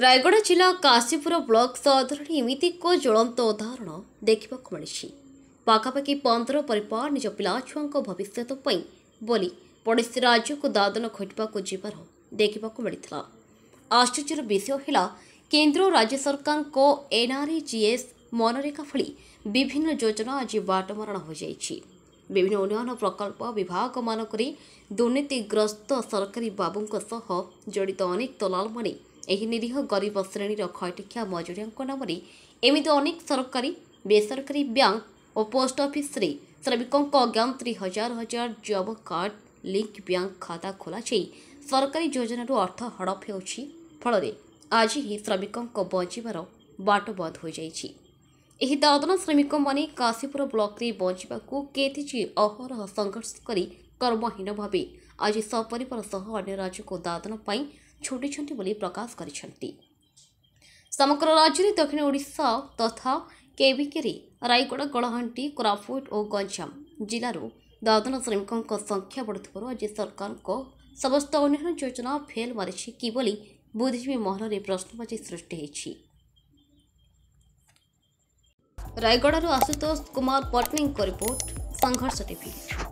ରାୟଗଡ଼ା ଜିଲ୍ଲା କାଶୀପୁର ବ୍ଲକ ସଦରରେ ଏମିତି ଏକ ଜ୍ୱଳନ୍ତ ଉଦାହରଣ ଦେଖିବାକୁ ମିଳିଛି ପାଖାପାଖି ପନ୍ଦର ପରିବାର ନିଜ ପିଲାଛୁଆଙ୍କ ଭବିଷ୍ୟତ ପାଇଁ ବୋଲି ପଡ଼ୋଶୀ ରାଜ୍ୟକୁ ଦାଦନ ଖଟିବାକୁ ଯିବାର ଦେଖିବାକୁ ମିଳିଥିଲା ଆଶ୍ଚର୍ଯ୍ୟର ବିଷୟ ହେଲା କେନ୍ଦ୍ର ଓ ରାଜ୍ୟ ସରକାରଙ୍କ ଏନ୍ଆର୍ଇ ଜିଏସ୍ ମନରେଖା ଭଳି ବିଭିନ୍ନ ଯୋଜନା ଆଜି ବାଟମରଣ ହୋଇଯାଇଛି ବିଭିନ୍ନ ଉନ୍ନୟନ ପ୍ରକଳ୍ପ ବିଭାଗମାନଙ୍କରେ ଦୁର୍ନୀତିଗ୍ରସ୍ତ ସରକାରୀ ବାବୁଙ୍କ ସହ ଜଡ଼ିତ ଅନେକ ଦଲାଲମାନେ ଏହି ନିରୀହ ଗରିବ ଶ୍ରେଣୀର କ୍ଷୟକ୍ଷା ମଜୁରିଆଙ୍କ ନାମରେ ଏମିତି ଅନେକ ସରକାରୀ ବେସରକାରୀ ବ୍ୟାଙ୍କ ଓ ପୋଷ୍ଟ ଅଫିସରେ ଶ୍ରମିକଙ୍କ ଅଜ୍ଞାନ୍ତରେ ହଜାର ହଜାର ଜବ୍ କାର୍ଡ ଲିଙ୍କ ବ୍ୟାଙ୍କ ଖାତା ଖୋଲାଯାଇ ସରକାରୀ ଯୋଜନାରୁ ଅର୍ଥ ହଡ଼ପ ହେଉଛି ଫଳରେ ଆଜି ହିଁ ଶ୍ରମିକଙ୍କ ବଞ୍ଚିବାର ବାଟ ବନ୍ଦ ହୋଇଯାଇଛି ଏହି ଦାଦନ ଶ୍ରମିକମାନେ କାଶୀପୁର ବ୍ଲକରେ ବଞ୍ଚିବାକୁ କେତିଛି ଅହରହ ସଂଘର୍ଷ କରି କର୍ମହୀନ ଭାବେ ଆଜି ସପରିବାର ସହ ଅନ୍ୟ ରାଜ୍ୟକୁ ଦାଦନ ପାଇଁ ଛୁଟିଛନ୍ତି ବୋଲି ପ୍ରକାଶ କରିଛନ୍ତି ସମଗ୍ର ରାଜ୍ୟରେ ଦକ୍ଷିଣ ଓଡ଼ିଶା ତଥା କେଭିକେରି ରାୟଗଡ଼ା କଳାହାଣ୍ଡି କୋରାପୁଟ ଓ ଗଞ୍ଜାମ ଜିଲ୍ଲାରୁ ଦାଦନ ଶ୍ରମିକଙ୍କ ସଂଖ୍ୟା ବଢ଼ୁଥିବାରୁ ଆଜି ସରକାରଙ୍କ ସମସ୍ତ ଅନ୍ୟାନ୍ୟ ଯୋଜନା ଫେଲ୍ ମାରିଛି କିଭଳି ବୁଦ୍ଧିଜୀବୀ ମହଲରେ ପ୍ରଶ୍ନବାଚୀ ସୃଷ୍ଟି ହୋଇଛି ରାୟଗଡ଼ାରୁ ଆଶୁତୋଷ କୁମାର ପଟ୍ଟନାୟକଙ୍କ ରିପୋର୍ଟ ସଂଘର୍ଷ ଟିଭି